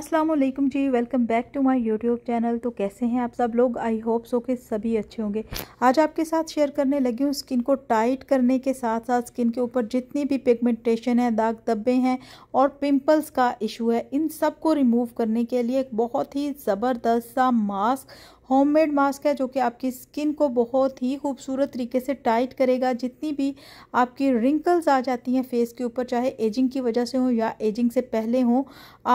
Aslam ji welcome back to my YouTube channel तो कैसे हैं आप सब लोग आई होप सो के सभी अच्छे होंगे आज आपके साथ शेयर करने लगी हूँ स्किन को टाइट करने के साथ साथ स्किन के ऊपर जितनी भी पिगमेंटेशन है दाग धब्बे हैं और पिंपल्स का इशू है इन सब को रिमूव करने के लिए एक बहुत ही ज़बरदस्त सा मास्क होममेड मास्क है जो कि आपकी स्किन को बहुत ही खूबसूरत तरीके से टाइट करेगा जितनी भी आपकी रिंकल्स आ जाती हैं फेस के ऊपर चाहे एजिंग की वजह से हो या एजिंग से पहले हो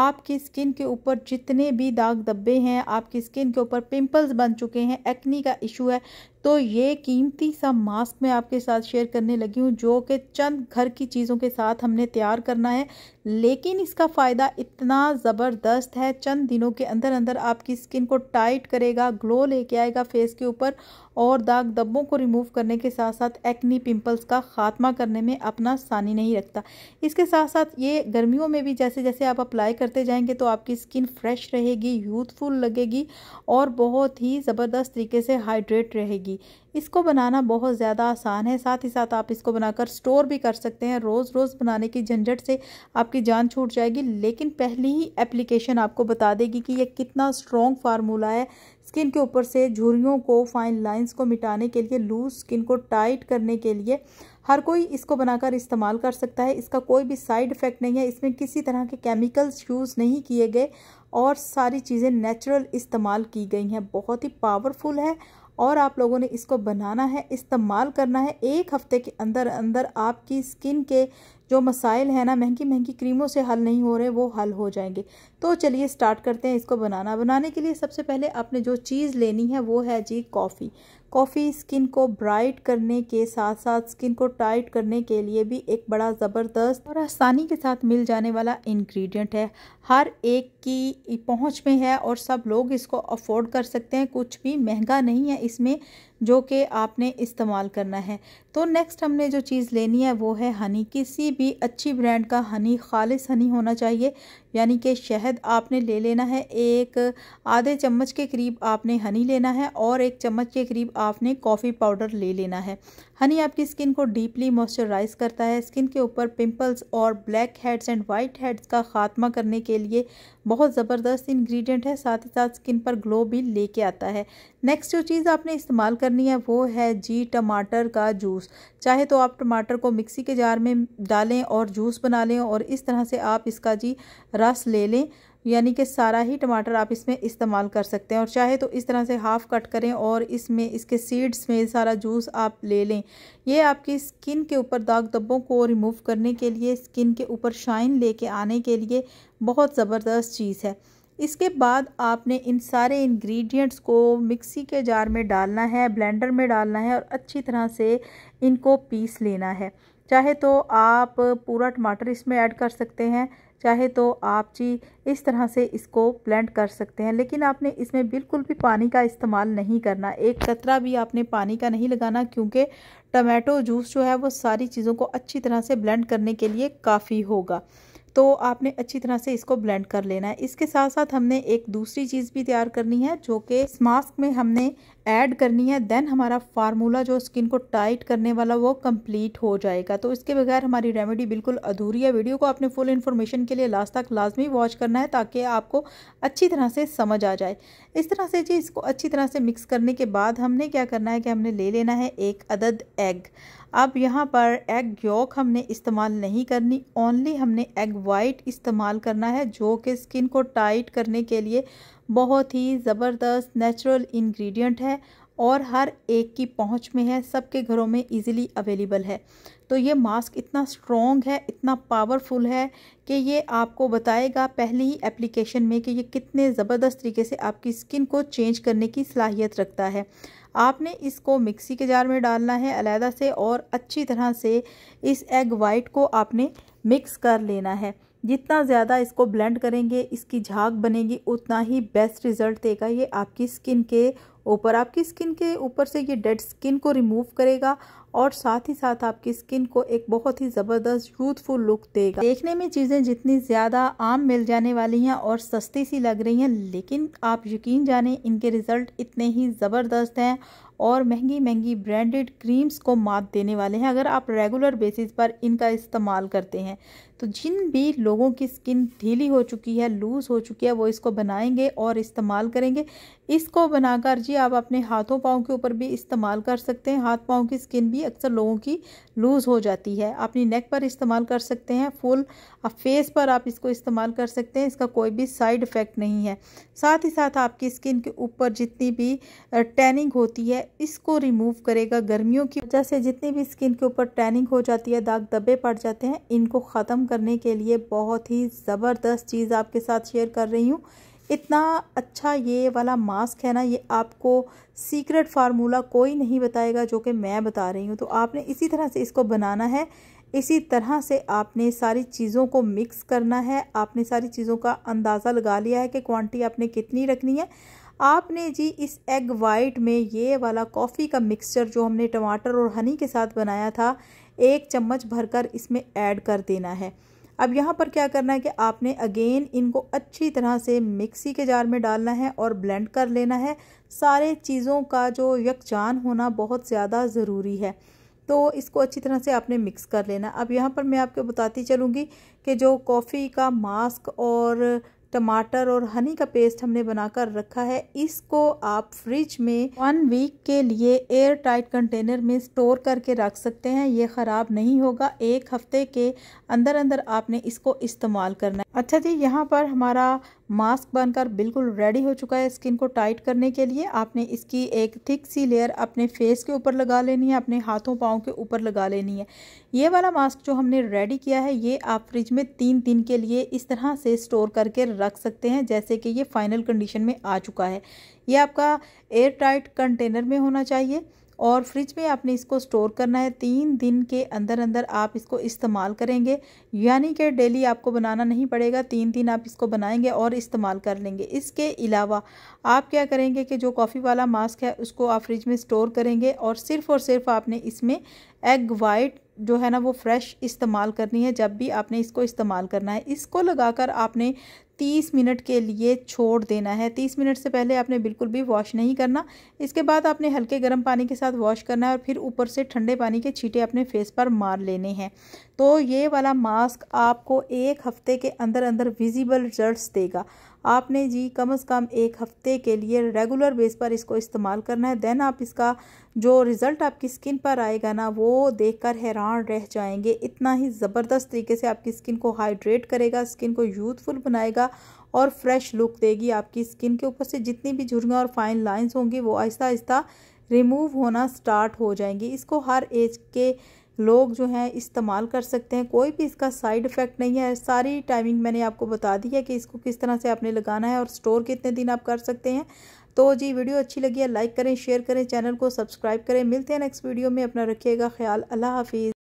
आपकी स्किन के ऊपर जितने भी दाग धब्बे हैं आपकी स्किन के ऊपर पिंपल्स बन चुके हैं एक्नी का इशू है तो ये कीमती सा मास्क मैं आपके साथ शेयर करने लगी हूँ जो कि चंद घर की चीज़ों के साथ हमने तैयार करना है लेकिन इसका फ़ायदा इतना ज़बरदस्त है चंद दिनों के अंदर अंदर आपकी स्किन को टाइट करेगा ग्लो लेके आएगा फेस के ऊपर और दाग दब्बों को रिमूव करने के साथ साथ एक्नी पिंपल्स का खात्मा करने में अपना सानी नहीं रखता इसके साथ साथ ये गर्मियों में भी जैसे जैसे आप अप्लाई करते जाएंगे तो आपकी स्किन फ्रेश रहेगी यूथफुल लगेगी और बहुत ही ज़बरदस्त तरीके से हाइड्रेट रहेगी इसको बनाना बहुत ज़्यादा आसान है साथ ही साथ आप इसको बनाकर स्टोर भी कर सकते हैं रोज़ रोज़ बनाने की झंझट से आपकी जान छूट जाएगी लेकिन पहली ही एप्लीकेशन आपको बता देगी कि यह कितना स्ट्रॉन्ग फार्मूला है स्किन के ऊपर से झुरियों को फाइन लाइंस को मिटाने के लिए लूज स्किन को टाइट करने के लिए हर कोई इसको बनाकर इस्तेमाल कर सकता है इसका कोई भी साइड इफ़ेक्ट नहीं है इसमें किसी तरह के केमिकल्स यूज़ नहीं किए गए और सारी चीज़ें नेचुरल इस्तेमाल की गई हैं बहुत ही पावरफुल है और आप लोगों ने इसको बनाना है इस्तेमाल करना है एक हफ्ते के अंदर अंदर आपकी स्किन के जो मसाइल हैं ना महंगी महंगी क्रीमों से हल नहीं हो रहे वो हल हो जाएंगे तो चलिए स्टार्ट करते हैं इसको बनाना बनाने के लिए सबसे पहले आपने जो चीज़ लेनी है वो है जी कॉफ़ी कॉफ़ी स्किन को ब्राइट करने के साथ साथ स्किन को टाइट करने के लिए भी एक बड़ा ज़बरदस्त और आसानी के साथ मिल जाने वाला इंग्रेडिएंट है हर एक की पहुंच में है और सब लोग इसको अफोर्ड कर सकते हैं कुछ भी महंगा नहीं है इसमें जो कि आपने इस्तेमाल करना है तो नेक्स्ट हमने जो चीज़ लेनी है वो है हनी किसी भी अच्छी ब्रांड का हनी खालिस हनी होना चाहिए यानी कि शहद आपने ले लेना है एक आधे चम्मच के करीब आपने हनी लेना है और एक चम्मच के करीब आपने कॉफ़ी पाउडर ले लेना है हनी आपकी स्किन को डीपली मॉइस्चराइज करता है स्किन के ऊपर पिंपल्स और black heads and white heads का खात्मा करने के लिए बहुत ज़बरदस्त इंग्रेडिएंट है साथ ही साथ स्किन पर ग्लो भी लेके आता है नेक्स्ट जो चीज़ आपने इस्तेमाल करनी है वो है जी टमाटर का जूस चाहे तो आप टमाटर को मिक्सी के जार में डालें और जूस बना लें और इस तरह से आप इसका जी रस ले लें यानी कि सारा ही टमाटर आप इसमें इस्तेमाल कर सकते हैं और चाहे तो इस तरह से हाफ़ कट करें और इसमें इसके सीड्स में सारा जूस आप ले लें ये आपकी स्किन के ऊपर दाग दब्बों को रिमूव करने के लिए स्किन के ऊपर शाइन लेके आने के लिए बहुत ज़बरदस्त चीज़ है इसके बाद आपने इन सारे इंग्रेडिएंट्स को मिक्सी के जार में डालना है ब्लेंडर में डालना है और अच्छी तरह से इनको पीस लेना है चाहे तो आप पूरा टमाटर इसमें ऐड कर सकते हैं चाहे तो आप जी इस तरह से इसको ब्लेंड कर सकते हैं लेकिन आपने इसमें बिल्कुल भी पानी का इस्तेमाल नहीं करना एक कतरा भी आपने पानी का नहीं लगाना क्योंकि टमाटो जूस जो है वो सारी चीज़ों को अच्छी तरह से ब्लेंड करने के लिए काफ़ी होगा तो आपने अच्छी तरह से इसको ब्लेंड कर लेना है इसके साथ साथ हमने एक दूसरी चीज़ भी तैयार करनी है जो कि इस मास्क में हमने ऐड करनी है देन हमारा फार्मूला जो स्किन को टाइट करने वाला वो कंप्लीट हो जाएगा तो इसके बगैर हमारी रेमेडी बिल्कुल अधूरी है वीडियो को आपने फुल इन्फॉर्मेशन के लिए लास्ट तक लाजमी वॉच करना है ताकि आपको अच्छी तरह से समझ आ जाए इस तरह से जी इसको अच्छी तरह से मिक्स करने के बाद हमने क्या करना है कि हमने ले लेना है एक अदद एग अब यहाँ पर एग योक हमने इस्तेमाल नहीं करनी ओनली हमने एग वाइट इस्तेमाल करना है जो कि स्किन को टाइट करने के लिए बहुत ही ज़बरदस्त नेचुरल इंग्रेडिएंट है और हर एक की पहुंच में है सबके घरों में इजीली अवेलेबल है तो ये मास्क इतना स्ट्रॉन्ग है इतना पावरफुल है कि ये आपको बताएगा पहले ही एप्लीकेशन में कि ये कितने ज़बरदस्त तरीके से आपकी स्किन को चेंज करने की सलाहियत रखता है आपने इसको मिक्सी के जार में डालना है अलहदा से और अच्छी तरह से इस एग वाइट को आपने मिक्स कर लेना है जितना ज़्यादा इसको ब्लेंड करेंगे इसकी झाग बनेगी उतना ही बेस्ट रिज़ल्ट देगा ये आपकी स्किन के ऊपर आपकी स्किन के ऊपर से ये डेड स्किन को रिमूव करेगा और साथ ही साथ आपकी स्किन को एक बहुत ही ज़बरदस्त यूथफुल लुक देगा देखने में चीज़ें जितनी ज़्यादा आम मिल जाने वाली हैं और सस्ती सी लग रही हैं लेकिन आप यकीन जाने इनके रिज़ल्ट इतने ही ज़बरदस्त हैं और महंगी महंगी ब्रांडेड क्रीम्स को मात देने वाले हैं अगर आप रेगुलर बेसिस पर इनका इस्तेमाल करते हैं तो जिन भी लोगों की स्किन ढीली हो चुकी है लूज़ हो चुकी है वो इसको बनाएंगे और इस्तेमाल करेंगे इसको बनाकर जी आप अपने हाथों पाँव के ऊपर भी इस्तेमाल कर सकते हैं हाथ पाँव की स्किन भी अक्सर लोगों की लूज़ हो जाती है अपनी नेक पर इस्तेमाल कर सकते हैं फुल फेस पर आप इसको इस्तेमाल कर सकते हैं इसका कोई भी साइड इफ़ेक्ट नहीं है साथ ही साथ आपकी स्किन के ऊपर जितनी भी टैनिंग होती है इसको रिमूव करेगा गर्मियों की वजह से जितनी भी स्किन के ऊपर टैनिंग हो जाती है दाग दबे पड़ जाते हैं इनको ख़त्म करने के लिए बहुत ही ज़बरदस्त चीज़ आपके साथ शेयर कर रही हूँ इतना अच्छा ये वाला मास्क है ना ये आपको सीक्रेट फार्मूला कोई नहीं बताएगा जो कि मैं बता रही हूँ तो आपने इसी तरह से इसको बनाना है इसी तरह से आपने सारी चीज़ों को मिक्स करना है आपने सारी चीज़ों का अंदाज़ा लगा लिया है कि क्वांटिटी आपने कितनी रखनी है आपने जी इस एग वाइट में ये वाला कॉफ़ी का मिक्सचर जो हमने टमाटर और हनी के साथ बनाया था एक चम्मच भरकर इसमें ऐड कर देना है अब यहाँ पर क्या करना है कि आपने अगेन इनको अच्छी तरह से मिक्सी के जार में डालना है और ब्लेंड कर लेना है सारे चीज़ों का जो यकजान होना बहुत ज़्यादा ज़रूरी है तो इसको अच्छी तरह से आपने मिक्स कर लेना अब यहाँ पर मैं आपको बताती चलूँगी कि जो कॉफ़ी का मास्क और टमाटर और हनी का पेस्ट हमने बनाकर रखा है इसको आप फ्रिज में वन वीक के लिए एयर टाइट कंटेनर में स्टोर करके रख सकते हैं ये ख़राब नहीं होगा एक हफ्ते के अंदर अंदर आपने इसको इस्तेमाल करना है अच्छा जी यहाँ पर हमारा मास्क बनकर बिल्कुल रेडी हो चुका है स्किन को टाइट करने के लिए आपने इसकी एक थिक सी लेयर अपने फेस के ऊपर लगा लेनी है अपने हाथों पाँव के ऊपर लगा लेनी है ये वाला मास्क जो हमने रेडी किया है ये आप फ्रिज में तीन दिन के लिए इस तरह से स्टोर करके रख सकते हैं जैसे कि ये फाइनल कंडीशन में आ चुका है ये आपका एयर टाइट कंटेनर में होना चाहिए और फ्रिज में आपने इसको स्टोर करना है तीन दिन के अंदर अंदर आप इसको इस्तेमाल करेंगे यानी कि डेली आपको बनाना नहीं पड़ेगा तीन दिन आप इसको बनाएंगे और इस्तेमाल कर लेंगे इसके अलावा आप क्या करेंगे कि जो कॉफ़ी वाला मास्क है उसको आप फ्रिज में स्टोर करेंगे और सिर्फ़ और सिर्फ आपने इसमें एग वाइट जो है ना वो फ्रेश इस्तेमाल करनी है जब भी आपने इसको इस्तेमाल करना है इसको लगाकर आपने तीस मिनट के लिए छोड़ देना है तीस मिनट से पहले आपने बिल्कुल भी वॉश नहीं करना इसके बाद आपने हल्के गर्म पानी के साथ वॉश करना है और फिर ऊपर से ठंडे पानी के छींटे अपने फेस पर मार लेने हैं तो ये वाला मास्क आपको एक हफ्ते के अंदर अंदर विजिबल रिजल्ट्स देगा आपने जी कम से कम एक हफ्ते के लिए रेगुलर बेस पर इसको इस्तेमाल करना है देन आप इसका जो रिज़ल्ट आपकी स्किन पर आएगा ना वो देखकर हैरान रह जाएंगे इतना ही ज़बरदस्त तरीके से आपकी स्किन को हाइड्रेट करेगा स्किन को यूथफुल बनाएगा और फ्रेश लुक देगी आपकी स्किन के ऊपर से जितनी भी झुरियाँ और फाइन लाइंस होंगी वो आहिस्ता आहिस्ता रिमूव होना स्टार्ट हो जाएंगी इसको हर एज के लोग जो हैं इस्तेमाल कर सकते हैं कोई भी इसका साइड इफ़ेक्ट नहीं है सारी टाइमिंग मैंने आपको बता दी है कि इसको किस तरह से आपने लगाना है और स्टोर कितने दिन आप कर सकते हैं तो जी वीडियो अच्छी लगी है लाइक करें शेयर करें चैनल को सब्सक्राइब करें मिलते हैं नेक्स्ट वीडियो में अपना रखिएगा ख्याल अल्लाह हाफिज़